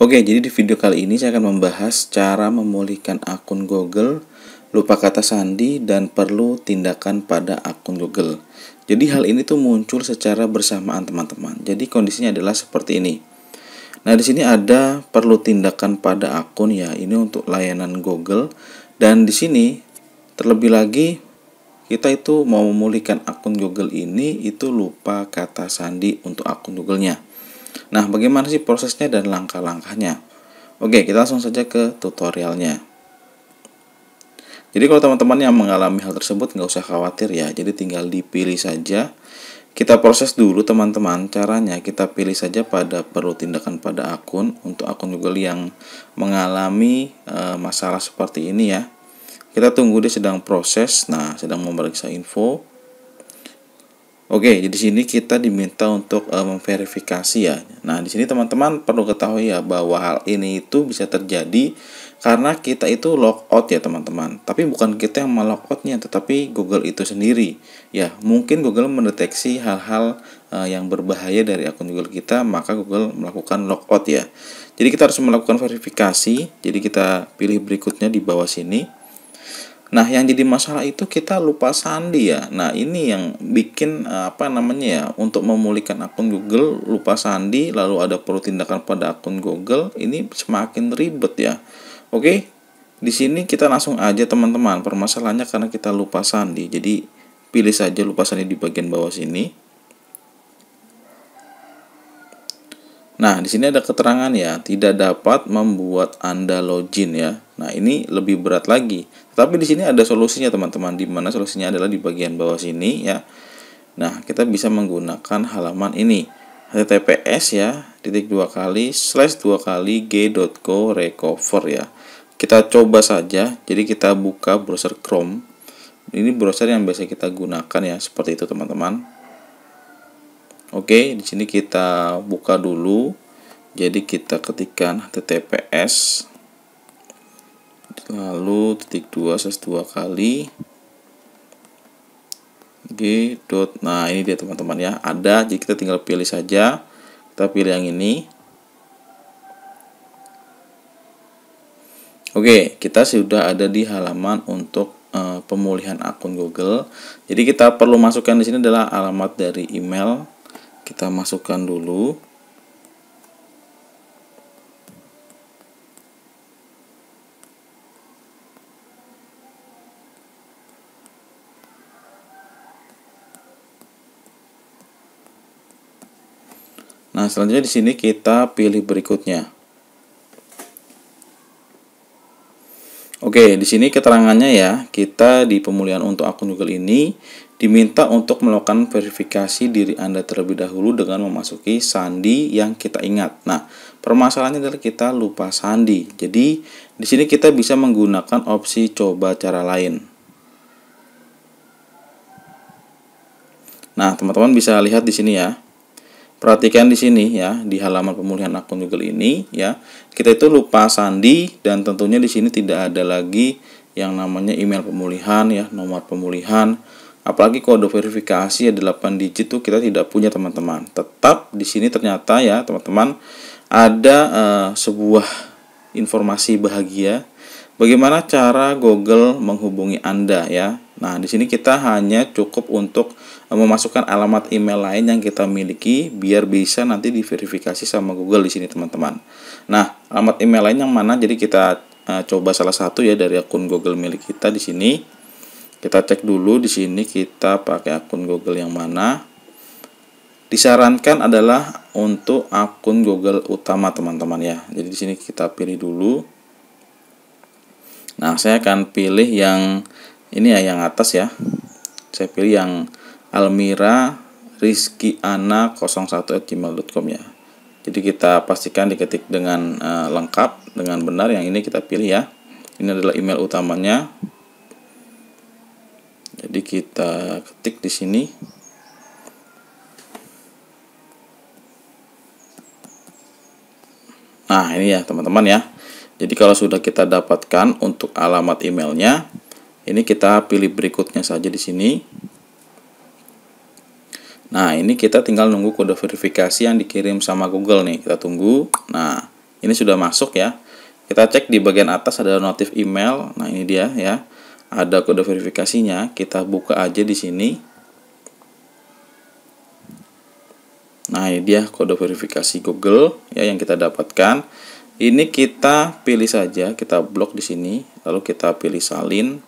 Oke, jadi di video kali ini saya akan membahas cara memulihkan akun Google lupa kata sandi dan perlu tindakan pada akun Google. Jadi hal ini tuh muncul secara bersamaan teman-teman. Jadi kondisinya adalah seperti ini. Nah, di sini ada perlu tindakan pada akun ya. Ini untuk layanan Google dan di sini terlebih lagi kita itu mau memulihkan akun Google ini itu lupa kata sandi untuk akun Google-nya. Nah, bagaimana sih prosesnya dan langkah-langkahnya? Oke, kita langsung saja ke tutorialnya. Jadi kalau teman-teman yang mengalami hal tersebut nggak usah khawatir ya. Jadi tinggal dipilih saja. Kita proses dulu teman-teman. Caranya kita pilih saja pada perlu tindakan pada akun untuk akun Google yang mengalami e, masalah seperti ini ya. Kita tunggu dia sedang proses. Nah, sedang memeriksa info. Oke, jadi sini kita diminta untuk uh, memverifikasi ya. Nah, di sini teman-teman perlu ketahui ya bahwa hal ini itu bisa terjadi karena kita itu logout ya teman-teman. Tapi bukan kita yang melogoutnya, tetapi Google itu sendiri. Ya, mungkin Google mendeteksi hal-hal uh, yang berbahaya dari akun Google kita, maka Google melakukan logout ya. Jadi kita harus melakukan verifikasi. Jadi kita pilih berikutnya di bawah sini. Nah, yang jadi masalah itu kita lupa sandi ya. Nah, ini yang bikin eh, apa namanya ya, untuk memulihkan akun Google lupa sandi lalu ada perlu tindakan pada akun Google, ini semakin ribet ya. Oke. Di sini kita langsung aja teman-teman, permasalahannya karena kita lupa sandi. Jadi, pilih saja lupa sandi di bagian bawah sini. Nah, di sini ada keterangan ya, tidak dapat membuat Anda login ya. Nah, ini lebih berat lagi. Tetapi di sini ada solusinya, teman-teman. Di mana solusinya adalah di bagian bawah sini ya. Nah, kita bisa menggunakan halaman ini. https ya titik dua kali slash dua kali g.co recover ya kita coba saja jadi kita buka browser Chrome ini browser yang biasa kita gunakan ya seperti itu teman-teman oke di sini kita buka dulu jadi kita ketikkan https lalu titik dua ses 2 kali G dot nah ini dia teman-teman ya ada jadi kita tinggal pilih saja kita pilih yang ini Oke kita sudah ada di halaman untuk eh, pemulihan akun Google jadi kita perlu masukkan di sini adalah alamat dari email kita masukkan dulu Nah, selanjutnya di sini kita pilih berikutnya. Oke, di sini keterangannya ya, kita di pemulihan untuk akun Google ini diminta untuk melakukan verifikasi diri Anda terlebih dahulu dengan memasuki sandi yang kita ingat. Nah, permasalahannya adalah kita lupa sandi. Jadi, di sini kita bisa menggunakan opsi coba cara lain. Nah, teman-teman bisa lihat di sini ya. Perhatikan di sini ya, di halaman pemulihan akun Google ini ya, kita itu lupa sandi dan tentunya di sini tidak ada lagi yang namanya email pemulihan ya, nomor pemulihan, apalagi kode verifikasi ya 8 digit tuh kita tidak punya teman-teman. Tetap di sini ternyata ya teman-teman ada uh, sebuah informasi bahagia bagaimana cara Google menghubungi Anda ya Nah, di sini kita hanya cukup untuk eh, memasukkan alamat email lain yang kita miliki biar bisa nanti diverifikasi sama Google di sini, teman-teman. Nah, alamat email lain yang mana? Jadi kita uh, coba salah satu ya dari akun Google milik kita di sini. Kita cek dulu di sini kita pakai akun Google yang mana. Disarankan adalah untuk akun Google utama, teman-teman ya. Jadi di sini kita pilih dulu. Nah, saya akan pilih yang ini ya yang atas ya saya pilih yang Almira Rizky Ana 01@gmail.com ya jadi kita pastikan diketik dengan uh, lengkap dengan benar yang ini kita pilih ya ini adalah email utamanya jadi kita ketik di sini nah ini ya teman-teman ya jadi kalau sudah kita dapatkan untuk alamat emailnya ini kita pilih berikutnya saja di sini nah ini kita tinggal nunggu kode verifikasi yang dikirim sama Google nih kita tunggu nah ini sudah masuk ya kita cek di bagian atas ada notif email nah ini dia ya ada kode verifikasinya kita buka aja di sini nah ini dia kode verifikasi Google ya yang kita dapatkan ini kita pilih saja kita blok di sini lalu kita pilih salin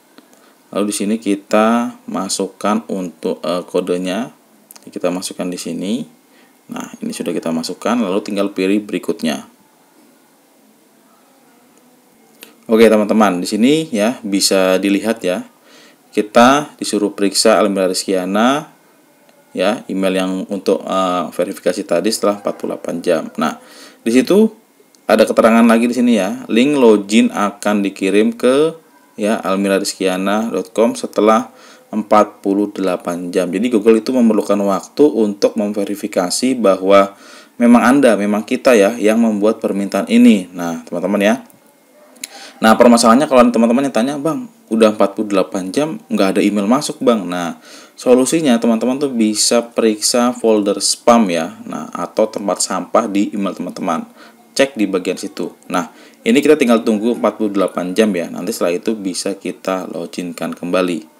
lalu di sini kita masukkan untuk uh, kodenya kita masukkan di sini nah ini sudah kita masukkan lalu tinggal pilih berikutnya Oke teman-teman, di sini ya bisa dilihat ya. Kita disuruh periksa Almira Rizkiana ya, email yang untuk uh, verifikasi tadi setelah 48 jam. Nah, di situ ada keterangan lagi di sini ya. Link login akan dikirim ke ya almirariskiana.com setelah 48 jam. Jadi Google itu memerlukan waktu untuk memverifikasi bahwa memang Anda, memang kita ya yang membuat permintaan ini. Nah, teman-teman ya. Nah, permasalahannya kalau teman-teman yang tanya, "Bang, udah 48 jam nggak ada email masuk, Bang." Nah, solusinya teman-teman tuh bisa periksa folder spam ya. Nah, atau tempat sampah di email teman-teman. Cek di bagian situ. Nah, ini kita tinggal tunggu 48 jam ya. Nanti setelah itu bisa kita loginkan kembali.